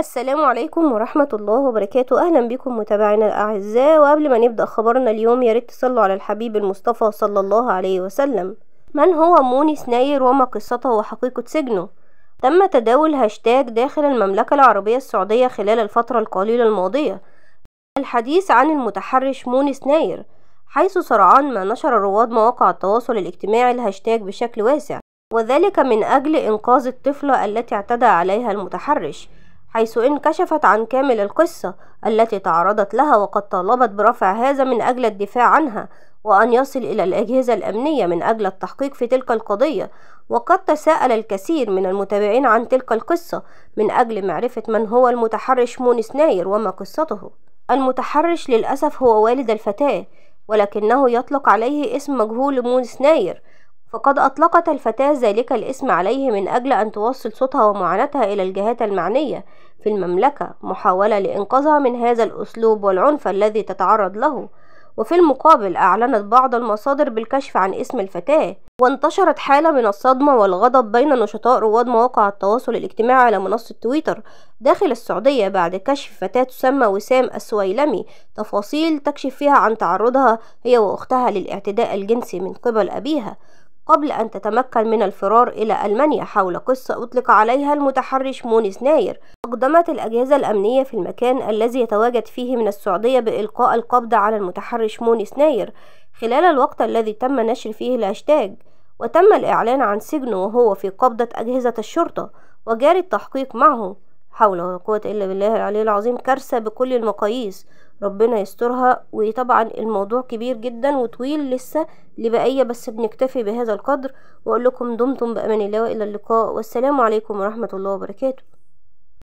السلام عليكم ورحمة الله وبركاته أهلا بكم متابعينا الأعزاء وقبل ما نبدأ خبرنا اليوم يا ريت تصلوا على الحبيب المصطفى صلى الله عليه وسلم من هو موني سناير وما قصته وحقيقة سجنه؟ تم تداول هاشتاج داخل المملكة العربية السعودية خلال الفترة القليلة الماضية الحديث عن المتحرش موني سناير حيث سرعان ما نشر رواد مواقع التواصل الاجتماعي الهاشتاج بشكل واسع وذلك من أجل إنقاذ الطفلة التي اعتدى عليها المتحرش حيث إن كشفت عن كامل القصة التي تعرضت لها وقد طالبت برفع هذا من أجل الدفاع عنها وأن يصل إلى الأجهزة الأمنية من أجل التحقيق في تلك القضية وقد تساءل الكثير من المتابعين عن تلك القصة من أجل معرفة من هو المتحرش مونس سناير وما قصته المتحرش للأسف هو والد الفتاة ولكنه يطلق عليه اسم مجهول مون سناير فقد أطلقت الفتاة ذلك الاسم عليه من أجل أن توصل صوتها ومعاناتها إلى الجهات المعنية في المملكة محاولة لإنقاذها من هذا الأسلوب والعنف الذي تتعرض له وفي المقابل أعلنت بعض المصادر بالكشف عن اسم الفتاة وانتشرت حالة من الصدمة والغضب بين نشطاء رواد مواقع التواصل الاجتماعي على منصة تويتر داخل السعودية بعد كشف فتاة تسمى وسام السويلمي تفاصيل تكشف فيها عن تعرضها هي وأختها للاعتداء الجنسي من قبل أبيها قبل أن تتمكن من الفرار إلى ألمانيا حول قصة أطلق عليها المتحرش مونس ناير أقدمت الأجهزة الأمنية في المكان الذي يتواجد فيه من السعودية بإلقاء القبض على المتحرش مونس ناير خلال الوقت الذي تم نشر فيه الهاشتاج وتم الإعلان عن سجنه وهو في قبضة أجهزة الشرطة وجاري التحقيق معه حول ولا قوة إلا بالله العلي العظيم كارثة بكل المقاييس ربنا يسترها وطبعا الموضوع كبير جدا وطويل لسه لبقية بس بنكتفي بهذا القدر وأقول لكم دمتم بأمان الله وإلى اللقاء والسلام عليكم ورحمة الله وبركاته